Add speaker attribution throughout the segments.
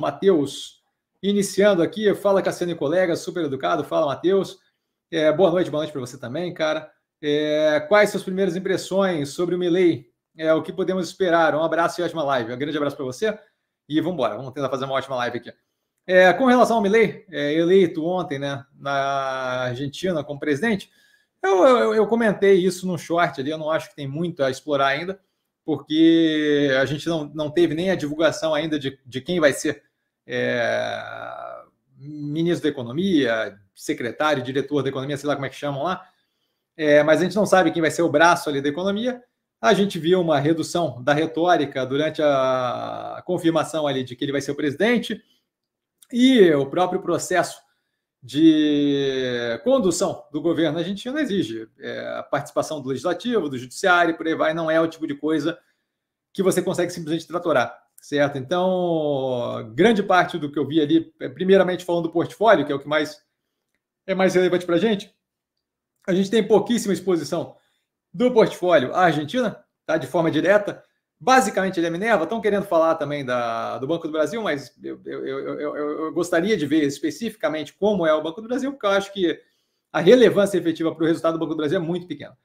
Speaker 1: Matheus. Iniciando aqui, fala Cassiano e colega, super educado, fala Matheus. É, boa noite, boa noite para você também, cara. É, quais suas primeiras impressões sobre o Milley? É, o que podemos esperar? Um abraço e ótima live. Um grande abraço para você e vamos embora. Vamos tentar fazer uma ótima live aqui. É, com relação ao Milley, é, eleito ontem né, na Argentina como presidente, eu, eu, eu, comentei isso no short ali, eu não acho que tem muito a explorar ainda, porque a gente não, não teve nem a divulgação ainda de, de quem vai ser é, ministro da Economia, secretário, diretor da Economia, sei lá como é que chamam lá, é, mas a gente não sabe quem vai ser o braço ali da economia. A gente viu uma redução da retórica durante a confirmação ali de que ele vai ser o presidente e o próprio processo de condução do governo argentino exige é, a participação do legislativo, do judiciário, por aí vai, não é o tipo de coisa que você consegue simplesmente tratorar. Certo? Então, grande parte do que eu vi ali, é, primeiramente falando do portfólio, que é o que mais é mais relevante para a gente, a gente tem pouquíssima exposição do portfólio à Argentina, tá? de forma direta. Basicamente, ele é Minerva. Estão querendo falar também da, do Banco do Brasil, mas eu, eu, eu, eu, gostaria de ver especificamente como é o Banco do Brasil, porque eu acho que a relevância efetiva para o resultado do Banco do Brasil é muito pequena.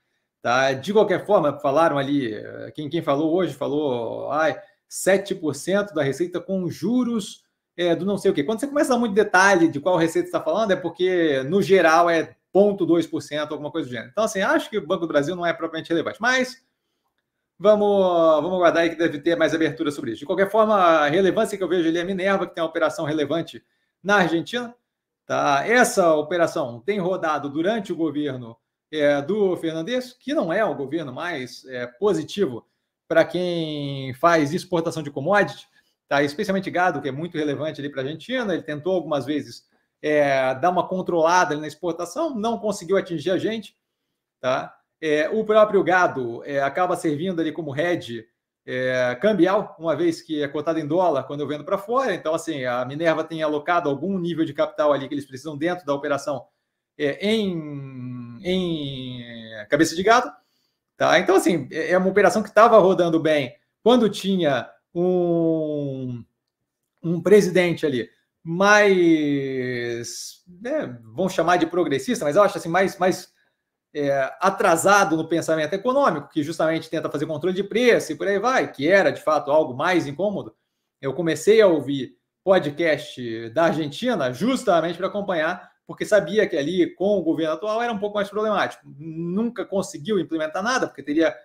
Speaker 1: Tá? De qualquer forma, falaram ali, eh, quem, quem falou hoje falou, ai, 7% da receita com juros é, do não sei o quê. Quando você começa a dar muito detalhe de qual receita está falando, é porque, no geral, é 0,2%, alguma coisa do gênero. Então, assim, acho que o Banco do Brasil não é propriamente relevante. Mas vamos, vamos aguardar aí que deve ter mais abertura sobre isso. De qualquer forma, a relevância que eu vejo ali é a Minerva, que tem uma operação relevante na Argentina. Tá? Essa operação tem rodado durante o governo é, do Fernandes, que não é o governo mais é, positivo para quem faz exportação de commodity, tá? especialmente gado, que é muito relevante ali para a Argentina. Ele tentou algumas vezes é, dar uma controlada na exportação, não conseguiu atingir a gente. Tá? É, o próprio gado é, acaba servindo ali como hedge é, cambial, uma vez que é cotado em dólar quando eu vendo para fora. Então, assim, a Minerva tem alocado algum nível de capital ali que eles precisam dentro da operação é, em, em cabeça de gado. Tá? Então, assim, é, é uma operação que estava rodando bem quando tinha um, um presidente ali mais, né, chamar de progressista, mas eu acho assim, mais, mais é, atrasado no pensamento econômico, que justamente tenta fazer controle de preço e por aí vai, que era de fato algo mais incômodo. Eu comecei a ouvir podcast da Argentina justamente para acompanhar porque sabia que ali com o governo atual era um pouco mais problemático. Nunca conseguiu implementar nada, porque teria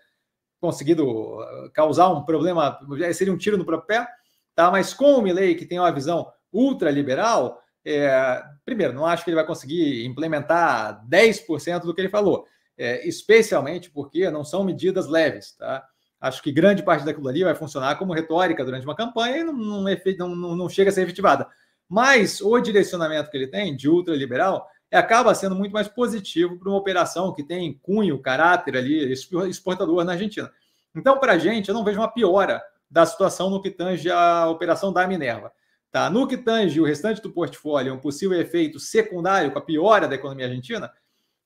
Speaker 1: conseguido eh, causar um problema, eh, seria um tiro no próprio pé, tá? Mas com o Milley, que tem uma visão ultraliberal, é, primeiro, não acho que ele vai conseguir implementar 10% do que ele falou, é, especialmente porque não são medidas leves, tá? Acho que grande parte daquilo ali vai funcionar como retórica durante uma campanha e não, não, não, não chega a ser efetivada. Mas o direcionamento que ele tem de ultraliberal é, acaba sendo muito mais positivo para uma operação que tem cunho, caráter ali, exportador na Argentina. Então, para a gente, eu não vejo uma piora da situação no que tange a operação da Minerva. Tá? No que tange o restante do portfólio, um possível efeito secundário com a piora da economia argentina,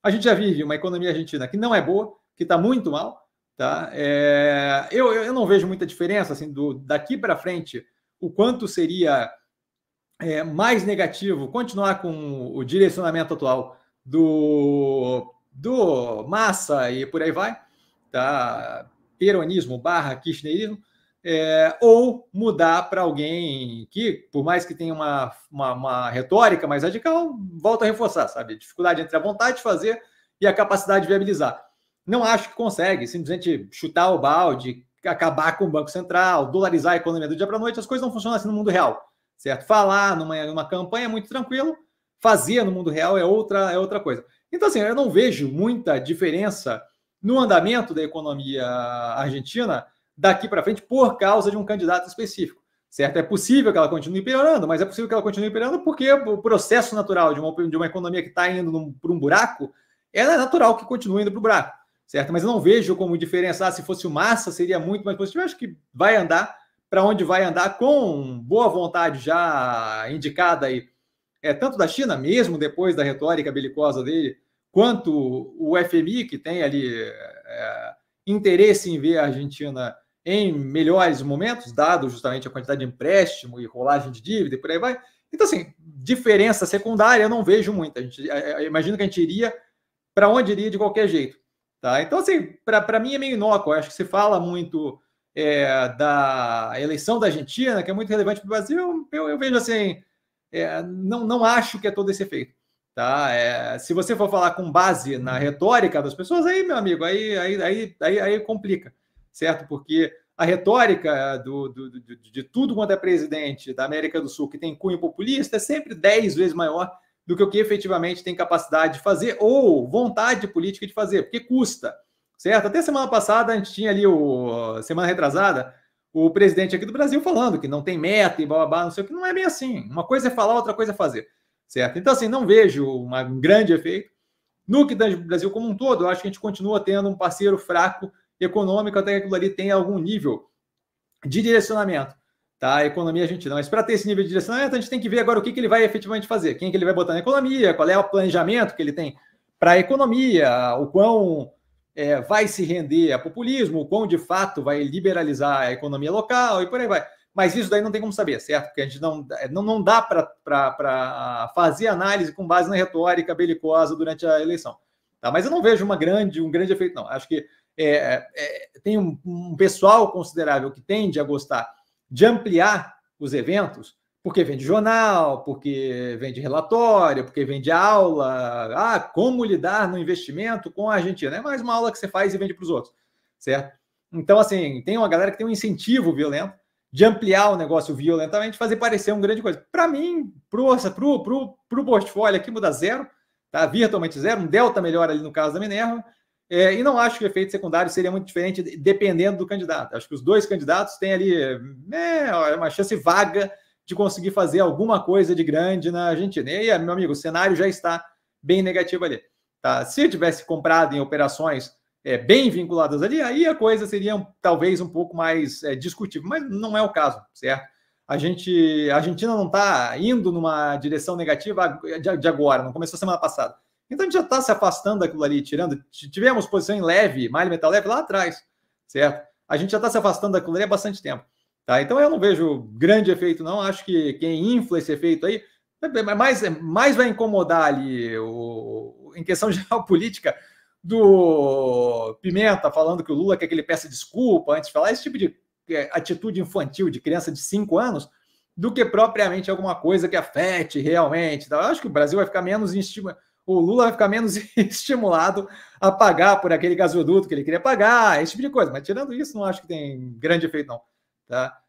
Speaker 1: a gente já vive uma economia argentina que não é boa, que está muito mal. Tá? É... Eu, eu não vejo muita diferença assim, do, daqui para frente, o quanto seria é, mais negativo, continuar com o direcionamento atual do, do Massa e por aí vai, tá? peronismo barra kirchnerismo, é, ou mudar para alguém que, por mais que tenha uma, uma, uma, retórica mais radical, volta a reforçar, sabe? Dificuldade entre a vontade de fazer e a capacidade de viabilizar. Não acho que consegue simplesmente chutar o balde, acabar com o Banco Central, dolarizar a economia do dia para a noite, as coisas não funcionam assim no mundo real certo? Falar numa, numa campanha é muito tranquilo, fazer no mundo real é outra, é outra coisa. Então, assim, eu não vejo muita diferença no andamento da economia argentina daqui para frente por causa de um candidato específico, certo? É possível que ela continue piorando, mas é possível que ela continue piorando porque o processo natural de uma, de uma economia que está indo para um buraco, ela é natural que continue indo para o buraco, certo? Mas eu não vejo como diferença, ah, se fosse o Massa seria muito mais positivo, eu acho que vai andar para onde vai andar com boa vontade já indicada aí, é, tanto da China, mesmo depois da retórica belicosa dele, quanto o FMI, que tem ali é, interesse em ver a Argentina em melhores momentos, dado justamente a quantidade de empréstimo e rolagem de dívida e por aí vai. Então, assim, diferença secundária eu não vejo muita. A gente, é, é, imagino que a gente iria para onde iria de qualquer jeito. Tá? Então, assim, para mim é meio inócuo. Eu acho que se fala muito é, da eleição da Argentina, né, que é muito relevante para o Brasil, eu, eu, vejo assim, é, não, não acho que é todo esse efeito. Tá? É, se você for falar com base na retórica das pessoas, aí, meu amigo, aí, aí, aí, aí, aí complica, certo? Porque a retórica do, do, do, de tudo quanto é presidente da América do Sul que tem cunho populista é sempre 10 vezes maior do que o que efetivamente tem capacidade de fazer ou vontade política de fazer, porque custa certo? Até semana passada a gente tinha ali o semana retrasada o presidente aqui do Brasil falando que não tem meta e babá, não sei o que, não é bem assim. Uma coisa é falar, outra coisa é fazer, certo? Então assim, não vejo um grande efeito no que tange Brasil como um todo. Eu acho que a gente continua tendo um parceiro fraco econômico até que aquilo ali tenha algum nível de direcionamento. Tá, a economia a gente não. Mas para ter esse nível de direcionamento, a gente tem que ver agora o que, que ele vai efetivamente fazer. Quem que ele vai botar na economia, qual é o planejamento que ele tem para a economia, o quão é, vai se render a populismo, o quão de fato vai liberalizar a economia local e por aí vai. Mas isso daí não tem como saber, certo? Porque a gente não, é, não, não dá para fazer análise com base na retórica belicosa durante a eleição. Tá? Mas eu não vejo uma grande, um grande efeito, não. Acho que é, é, tem um, um pessoal considerável que tende a gostar de ampliar os eventos, porque vende jornal, porque vende relatório, porque vende aula. Ah, como lidar no investimento com a Argentina. É mais uma aula que você faz e vende para os outros, certo? Então, assim, tem uma galera que tem um incentivo violento de ampliar o negócio violentamente, fazer parecer uma grande coisa. Para mim, para pro, pro, pro portfólio aqui muda zero, tá? virtualmente zero, um delta melhor ali no caso da Minerva. É, e não acho que o efeito secundário seria muito diferente dependendo do candidato. Acho que os dois candidatos têm ali é, uma chance vaga de conseguir fazer alguma coisa de grande na Argentina. E aí, meu amigo, o cenário já está bem negativo ali. Tá? Se tivesse comprado em operações é, bem vinculadas ali, aí a coisa seria talvez um pouco mais é, discutível, mas não é o caso, certo? A gente, a Argentina não está indo numa direção negativa de agora, não começou semana passada. Então a gente já está se afastando daquilo ali, tirando. Tivemos posição em leve, malha metal leve lá atrás, certo? A gente já está se afastando daquilo ali há bastante tempo. Tá? Então eu não vejo grande efeito, não. Acho que quem infla esse efeito aí é, é, é mais, mais vai incomodar ali o, em questão geopolítica do Pimenta falando que o Lula quer que ele peça desculpa antes de falar, esse tipo de atitude infantil de criança de 5 anos, do que propriamente alguma coisa que afete realmente. Então, eu acho que o Brasil vai ficar menos estimulado, o Lula vai ficar menos estimulado a pagar por aquele gasoduto que ele queria pagar, esse tipo de coisa. Mas tirando isso, não acho que tem grande efeito, não tá?